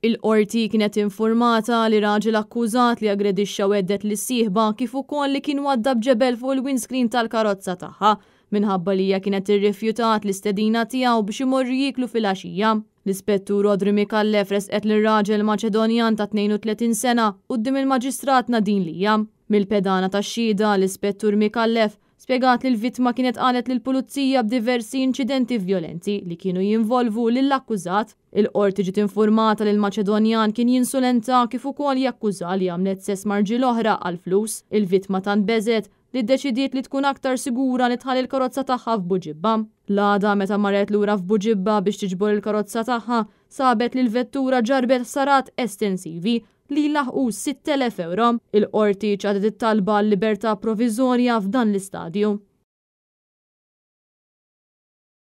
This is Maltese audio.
Il-qorti kienet informata li raġel akkużat li aggredixxa weddet li sieħba kif ukoll li kien wadda bġebel fuq il-windscreen tal-karozza tagħha minħabba li hija kienet irrifjutat l-istedina tiegħu biex imorru jiklu fil-għaxija. L-ispettur Odri Mikallef resqet l-raġel Maċedonjan ta' 32 sena u d-dim il-maġistrat Nadin Lijam. Mil-pedana ta' xida l-ispettur Mikallef spiegat li l-vittma kienet qalet l pulizija b'diversi incidenti violenti li kienu jinvolvu lill-akkużat. Il-qorti ġiet informata li l-Maċedonjan kien jinsulenta kif ukoll jakkuża li għamlet ses marġi l-oħra għal flus. Il-vittma tan bezet li ddeċidiet li tkun aktar sigura li tħalli l-karozza tagħha f'Buġibba. L-għada meta marret lura f'Buġibba biex tiġbor il-karozza tagħha sabet li l-vettura ġarbet sarat estensivi li laħqu 6.000 euro. Il-qorti ċadet it-talba l-libertà provizorja f'dan l-istadju.